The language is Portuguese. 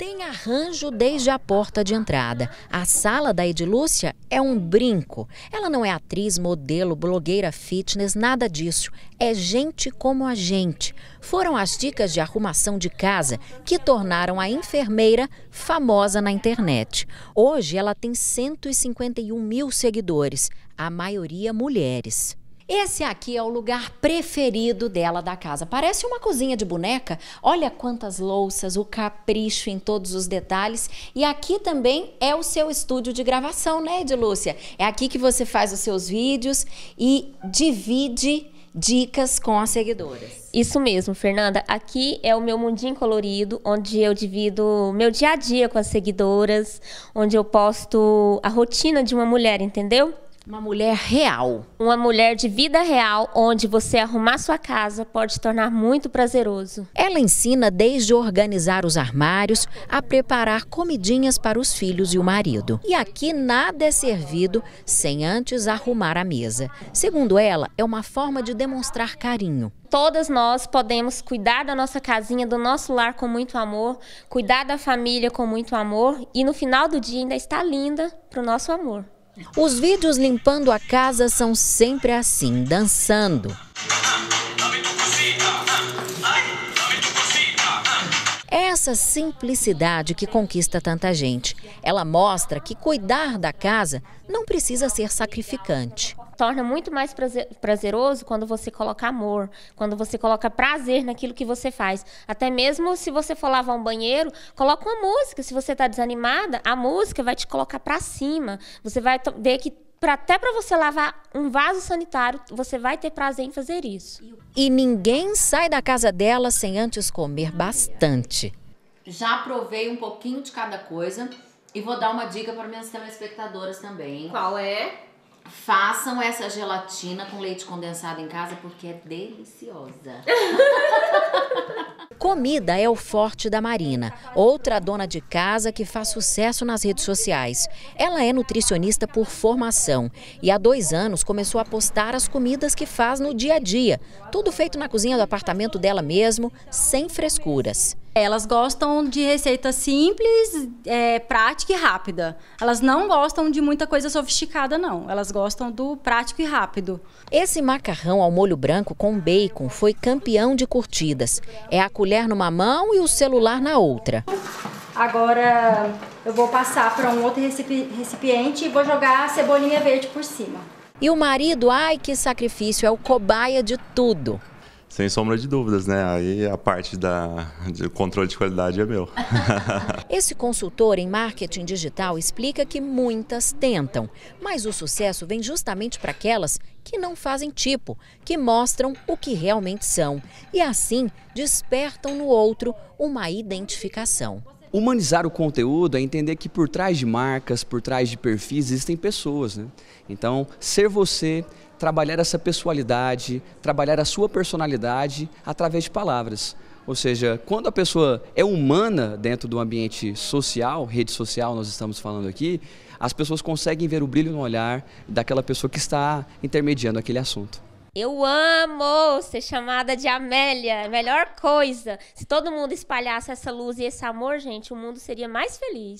tem arranjo desde a porta de entrada. A sala da Edilúcia é um brinco. Ela não é atriz, modelo, blogueira fitness, nada disso. É gente como a gente. Foram as dicas de arrumação de casa que tornaram a enfermeira famosa na internet. Hoje ela tem 151 mil seguidores, a maioria mulheres. Esse aqui é o lugar preferido dela da casa. Parece uma cozinha de boneca. Olha quantas louças, o capricho em todos os detalhes. E aqui também é o seu estúdio de gravação, né, Edilúcia? É aqui que você faz os seus vídeos e divide dicas com as seguidoras. Isso mesmo, Fernanda. Aqui é o meu mundinho colorido, onde eu divido meu dia a dia com as seguidoras, onde eu posto a rotina de uma mulher, entendeu? Uma mulher real. Uma mulher de vida real, onde você arrumar sua casa pode tornar muito prazeroso. Ela ensina desde organizar os armários a preparar comidinhas para os filhos e o marido. E aqui nada é servido sem antes arrumar a mesa. Segundo ela, é uma forma de demonstrar carinho todas nós podemos cuidar da nossa casinha, do nosso lar com muito amor, cuidar da família com muito amor e no final do dia ainda está linda para o nosso amor. Os vídeos limpando a casa são sempre assim, dançando. Essa simplicidade que conquista tanta gente. Ela mostra que cuidar da casa não precisa ser sacrificante torna muito mais prazer, prazeroso quando você coloca amor, quando você coloca prazer naquilo que você faz. Até mesmo se você for lavar um banheiro, coloca uma música. Se você está desanimada, a música vai te colocar para cima. Você vai ver que pra, até para você lavar um vaso sanitário, você vai ter prazer em fazer isso. E ninguém sai da casa dela sem antes comer bastante. Já provei um pouquinho de cada coisa e vou dar uma dica para minhas telespectadoras também. Qual é? Façam essa gelatina com leite condensado em casa porque é deliciosa. Comida é o forte da Marina, outra dona de casa que faz sucesso nas redes sociais. Ela é nutricionista por formação e há dois anos começou a postar as comidas que faz no dia a dia, tudo feito na cozinha do apartamento dela mesmo, sem frescuras. Elas gostam de receita simples, é, prática e rápida. Elas não gostam de muita coisa sofisticada, não. Elas gostam do prático e rápido. Esse macarrão ao molho branco com bacon foi campeão de curtidas. É a colher numa mão e o celular na outra. Agora eu vou passar para um outro recipiente e vou jogar a cebolinha verde por cima. E o marido, ai que sacrifício, é o cobaia de tudo. Sem sombra de dúvidas, né? Aí a parte da, de controle de qualidade é meu. Esse consultor em marketing digital explica que muitas tentam, mas o sucesso vem justamente para aquelas que não fazem tipo, que mostram o que realmente são e assim despertam no outro uma identificação. Humanizar o conteúdo é entender que por trás de marcas, por trás de perfis, existem pessoas. Né? Então, ser você, trabalhar essa pessoalidade, trabalhar a sua personalidade através de palavras. Ou seja, quando a pessoa é humana dentro do ambiente social, rede social, nós estamos falando aqui, as pessoas conseguem ver o brilho no olhar daquela pessoa que está intermediando aquele assunto. Eu amo ser chamada de Amélia, é melhor coisa. Se todo mundo espalhasse essa luz e esse amor, gente, o mundo seria mais feliz.